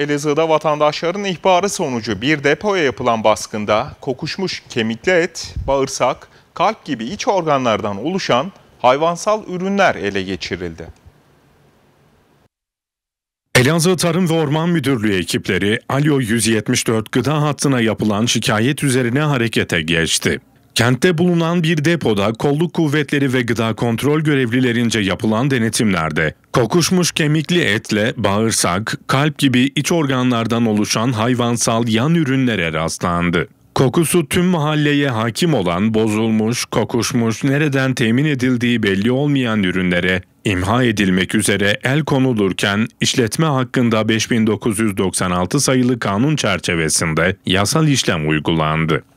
Elazığ'da vatandaşların ihbarı sonucu bir depoya yapılan baskında kokuşmuş kemikli et, bağırsak, kalp gibi iç organlardan oluşan hayvansal ürünler ele geçirildi. Elazığ Tarım ve Orman Müdürlüğü ekipleri Alyo 174 gıda hattına yapılan şikayet üzerine harekete geçti. Kentte bulunan bir depoda kolluk kuvvetleri ve gıda kontrol görevlilerince yapılan denetimlerde kokuşmuş kemikli etle bağırsak, kalp gibi iç organlardan oluşan hayvansal yan ürünlere rastlandı. Kokusu tüm mahalleye hakim olan bozulmuş, kokuşmuş, nereden temin edildiği belli olmayan ürünlere imha edilmek üzere el konulurken işletme hakkında 5996 sayılı kanun çerçevesinde yasal işlem uygulandı.